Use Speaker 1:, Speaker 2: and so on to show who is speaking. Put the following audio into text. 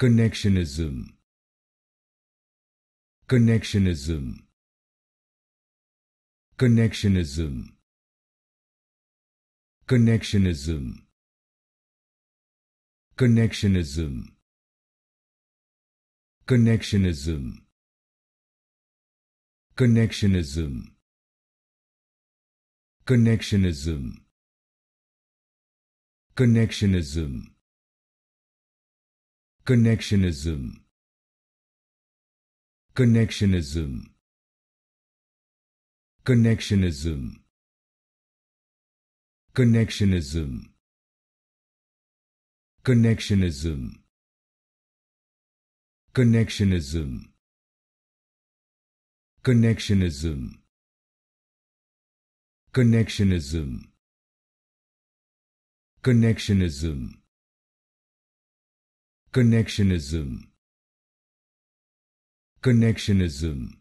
Speaker 1: Connectionism Connectionism Connectionism Connectionism Connectionism Connectionism Connectionism Connectionism Connectionism Connectionism. Connectionism. Connectionism. Connectionism. Connectionism. Connectionism. Connectionism. Connectionism. Connectionism. Connectionism Connectionism